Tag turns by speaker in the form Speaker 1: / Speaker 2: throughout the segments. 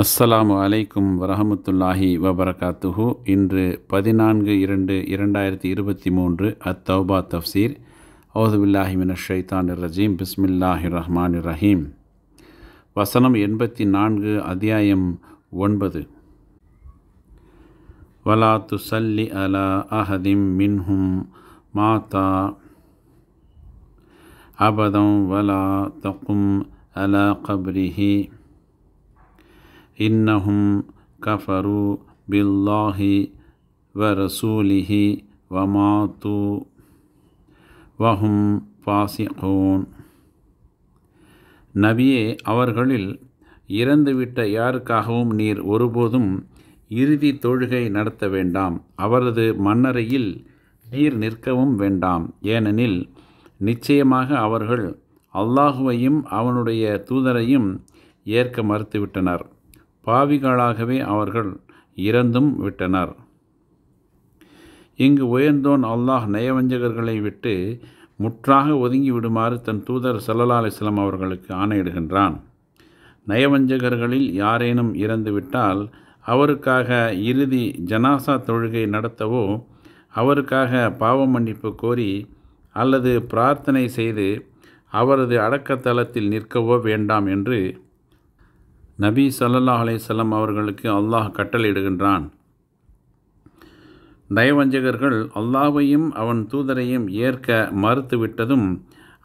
Speaker 1: அஸ்ஸலாமு அலைக்கும் வரஹமத்துல்லாஹி வபரகாத்துஹு இன்று பதினான்கு இரண்டு இரண்டாயிரத்தி இருபத்தி மூன்று அத்தௌபா தஃப்சீர் ஔதுபில்லாஹி மின ஷைத்தான் ரஜீம் பிஸ்மில்லாஹி ரஹ்மான் ரஹீம் வசனம் எண்பத்தி நான்கு அத்தியாயம் ஒன்பது வலா துசல்லி அலா அஹதிம் மின்ஹும் மாதா அபதம் வலா தகும் அலா கப்ரிஹி இன்னஹும் கஃபரு பில்லாஹி வ ரசூலிஹி வமாத்து வஹும் பாசிகூன் நபியே அவர்களில் இறந்துவிட்ட யாருக்காகவும் நீர் ஒருபோதும் இறுதி தொழுகை நடத்த வேண்டாம் அவரது மன்னரையில் நீர் நிற்கவும் வேண்டாம் ஏனெனில் நிச்சயமாக அவர்கள் அல்லாஹுவையும் அவனுடைய தூதரையும் ஏற்க மறுத்துவிட்டனர் பாவிகளாகவே அவர்கள் இறந்தும் விட்டனர் இங்கு உயர்ந்தோன் அல்லாஹ் நயவஞ்சகர்களை விட்டு முற்றாக ஒதுங்கி விடுமாறு தன் தூதர் சல்லா அலிஸ்லாம் அவர்களுக்கு ஆணையிடுகின்றான் நயவஞ்சகர்களில் யாரேனும் இறந்துவிட்டால் அவருக்காக இறுதி ஜனாசா தொழுகை நடத்தவோ அவருக்காக பாவ மன்னிப்பு கோரி அல்லது பிரார்த்தனை செய்து அவரது அடக்கத்தலத்தில் நிற்கவோ வேண்டாம் என்று நபி சல்லல்லா அலையம் அவர்களுக்கு அல்லாஹ் கட்டளையிடுகின்றான் நயவஞ்சகர்கள் அல்லாவையும் அவன் தூதரையும் ஏற்க மறுத்துவிட்டதும்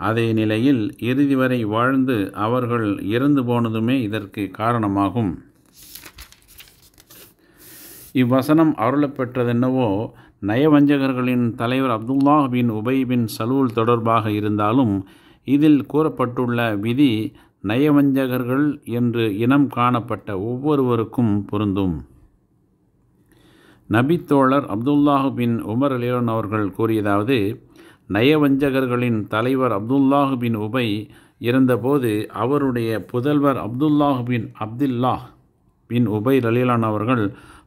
Speaker 1: அதே நிலையில் இறுதி வரை வாழ்ந்து அவர்கள் இறந்து போனதுமே இதற்கு காரணமாகும் இவ்வசனம் அருளப்பெற்றதென்னவோ நயவஞ்சகர்களின் தலைவர் அப்துல்லா பின் உபை பின் சலூல் தொடர்பாக இருந்தாலும் இதில் கூறப்பட்டுள்ள விதி நயவஞ்சகர்கள் என்று இனம் காணப்பட்ட ஒவ்வொருவருக்கும் பொருந்தும் நபித்தோழர் அப்துல்லாஹு பின் உமர் அலிரன் அவர்கள் கூறியதாவது நயவஞ்சகர்களின் தலைவர் அப்துல்லாஹு பின் உபை இருந்தபோது அவருடைய புதல்வர் அப்துல்லாஹு பின் அப்துல்லாஹ் பின் உபை ரலீலான் அவர்கள்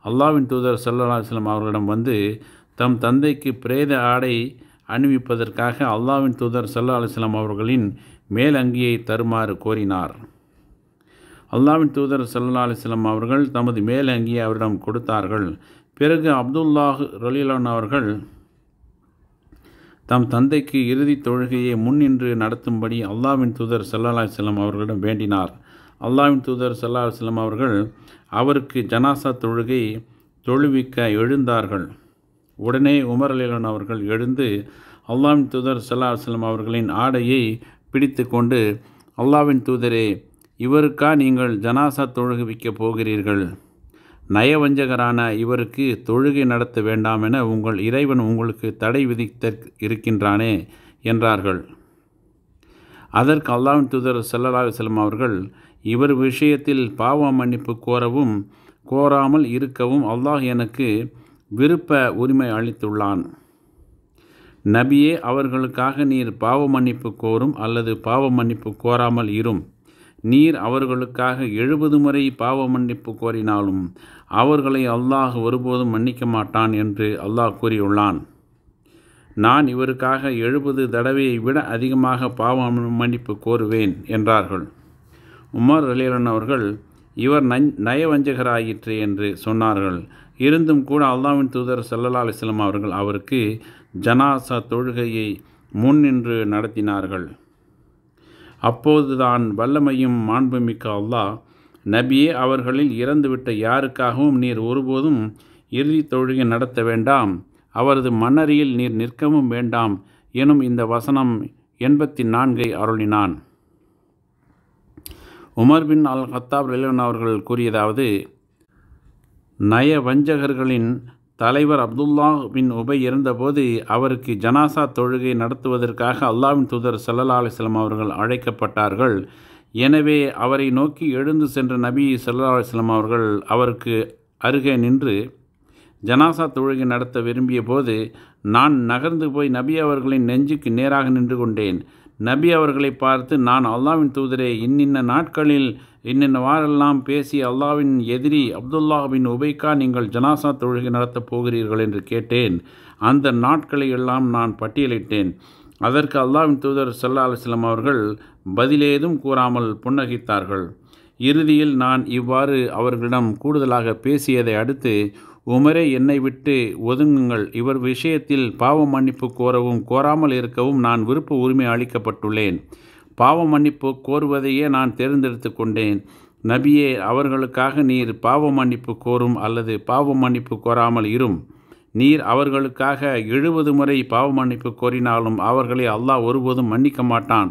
Speaker 1: அல்லாவின் தூதர் சல்லா அவர்களிடம் வந்து தம் தந்தைக்கு பிரேத ஆடை அணிவிப்பதற்காக அல்லாவின் தூதர் சல்லா அலுவலாம் அவர்களின் மேல் அங்கியை தருமாறு கோரினார் அல்லாவின் தூதர் சல்லா அலிஸ்லாம் அவர்கள் தமது மேல் அங்கியை அவரிடம் கொடுத்தார்கள் பிறகு அப்துல்லாஹ் ரலீலான் அவர்கள் தம் தந்தைக்கு இறுதி தொழுகையை முன்னின்று நடத்தும்படி அல்லாவின் தூதர் சல்லா அலிஸ்லாம் அவர்களிடம் வேண்டினார் அல்லாவின் தூதர் சல்லா அலிஸ்லாம் அவர்கள் அவருக்கு ஜனாசா தொழுகை தொழுவிக்க எழுந்தார்கள் உடனே உமர் அலிலான் அவர்கள் எழுந்து அல்லாவின் தூதர் சல்லா அலுவலம் அவர்களின் ஆடையை பிடித்து கொண்டு அல்லாவின் தூதரே இவருக்கா நீங்கள் ஜனாசா தொழுகுவிக்கப் போகிறீர்கள் நயவஞ்சகரான இவருக்கு தொழுகை நடத்த வேண்டாம் என உங்கள் இறைவன் உங்களுக்கு தடை விதித்த இருக்கின்றானே என்றார்கள் அதற்கு அல்லாவின் தூதர் செல்லலாஹ் செல்லும் அவர்கள் இவர் விஷயத்தில் பாவ மன்னிப்பு கோரவும் கோராமல் இருக்கவும் அல்லாஹ் எனக்கு விருப்ப உரிமை அளித்துள்ளான் நபியே அவர்களுக்காக நீர் பாவ மன்னிப்பு கோரும் அல்லது பாவ மன்னிப்பு கோராமல் இரும் நீர் அவர்களுக்காக எழுபது முறை பாவ மன்னிப்பு கோரினாலும் அவர்களை அல்லாஹ் ஒருபோதும் மன்னிக்க மாட்டான் என்று அல்லாஹ் கூறியுள்ளான் நான் இவருக்காக எழுபது தடவையை விட அதிகமாக பாவ மன்னிப்பு கோருவேன் என்றார்கள் உமர் அலிரன் அவர்கள் இவர் நஞ் நயவஞ்சகராயிற்று என்று சொன்னார்கள் இருந்தும் கூட அல்லாவின் தூதர் சல்லல்லா அலிஸ்லாம் அவர்கள் அவருக்கு ஜனாசா தொழுகையை முன்னின்று நடத்தினார்கள் அப்போதுதான் வல்லமையும் மாண்புமிக்க அல்லாஹ் நபியே அவர்களில் இறந்துவிட்ட யாருக்காகவும் நீர் ஒருபோதும் இறுதி தொழுகை நடத்த வேண்டாம் அவரது மன்னரியில் நீர் நிற்கவும் வேண்டாம் எனும் இந்த வசனம் எண்பத்தி நான்கை அருளினான் உமர் பின் அல் ஹத்தாப் ரிலவன் அவர்கள் கூறியதாவது நய வஞ்சகர்களின் தலைவர் அப்துல்லா பின் உபை இருந்தபோது அவருக்கு ஜனாசா தொழுகை நடத்துவதற்காக அல்லாவின் தூதர் சல்லா அலிஸ்லாம் அவர்கள் அழைக்கப்பட்டார்கள் எனவே அவரை நோக்கி எழுந்து சென்ற நபி சல்லா அலிஸ்லாம் அவர்கள் அவருக்கு அருகே நின்று ஜனாசா தொழுகை நடத்த விரும்பிய போது நான் நகர்ந்து போய் நபி அவர்களின் நெஞ்சுக்கு நேராக நின்று கொண்டேன் நபி அவர்களை பார்த்து நான் அல்லாவின் தூதரே இன்னின்ன நாட்களில் இன்னின்ன வாரெல்லாம் பேசி அல்லாவின் எதிரி அப்துல்லாஹின் உபைக்கா நீங்கள் ஜனாசா தொழுகை நடத்தப் போகிறீர்கள் என்று கேட்டேன் அந்த நாட்களை எல்லாம் நான் பட்டியலிட்டேன் அதற்கு அல்லாவின் தூதர் சல்லா அலுவலம் அவர்கள் பதிலேதும் கூறாமல் புன்னகித்தார்கள் இறுதியில் நான் இவ்வாறு அவர்களிடம் கூடுதலாக பேசியதை அடுத்து உமரே என்னை விட்டு ஒதுங்குங்கள் இவர் விஷயத்தில் பாவ மன்னிப்பு கோரவும் கோராமல் இருக்கவும் நான் விருப்ப உரிமை அளிக்கப்பட்டுள்ளேன் பாவ மன்னிப்பு கோருவதையே நான் தேர்ந்தெடுத்து கொண்டேன் நபியே அவர்களுக்காக நீர் பாவ மன்னிப்பு கோரும் அல்லது பாவ மன்னிப்பு கோராமல் இரும் நீர் அவர்களுக்காக எழுபது முறை பாவ மன்னிப்பு கோரினாலும் அவர்களை அல்லாஹ் ஒருபோதும் மன்னிக்க மாட்டான்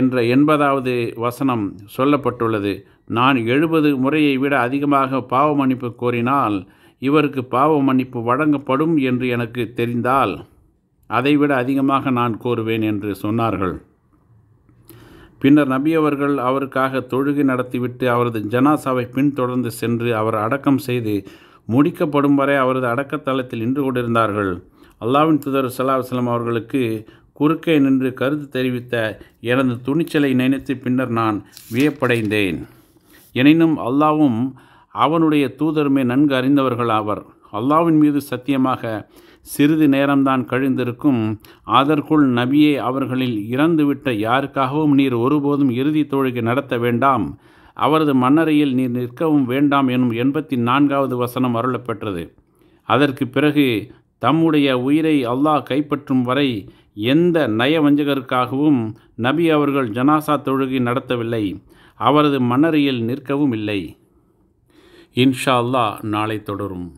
Speaker 1: என்ற எண்பதாவது வசனம் சொல்லப்பட்டுள்ளது நான் எழுபது முறையை விட அதிகமாக பாவ மன்னிப்பு கோரினால் இவருக்கு பாவ மன்னிப்பு வழங்கப்படும் என்று எனக்கு தெரிந்தால் அதைவிட அதிகமாக நான் கோருவேன் என்று சொன்னார்கள் பின்னர் நபி அவர்கள் அவருக்காக தொழுகை நடத்திவிட்டு அவரது ஜனாசாவை பின்தொடர்ந்து சென்று அவர் அடக்கம் செய்து முடிக்கப்படும் வரை அவரது அடக்கத்தளத்தில் நின்று கொண்டிருந்தார்கள் அல்லாவின் துதர் சலாஹலம் அவர்களுக்கு குறுக்கே நின்று கருத்து தெரிவித்த எனது துணிச்சலை நினைத்து பின்னர் நான் வியப்படைந்தேன் எனினும் அல்லாவும் அவனுடைய தூதருமே நன்கு அறிந்தவர்கள் ஆவர் அல்லாவின் மீது சத்தியமாக சிறிது நேரம்தான் கழிந்திருக்கும் அதற்குள் நபியே அவர்களில் இறந்துவிட்ட யாருக்காகவும் நீர் ஒருபோதும் இறுதி தொழுகை நடத்த வேண்டாம் அவரது மன்னரையில் நீர் நிற்கவும் வேண்டாம் எனும் எண்பத்தி நான்காவது வசனம் அருளப்பெற்றது அதற்கு பிறகு தம்முடைய உயிரை அல்லாஹ் கைப்பற்றும் வரை எந்த நயவஞ்சகருக்காகவும் நபி அவர்கள் ஜனாசா தொழுகை நடத்தவில்லை அவரது மன்னரையில் நிற்கவும் இல்லை இன்ஷா அல்லா நாளை தொடரும்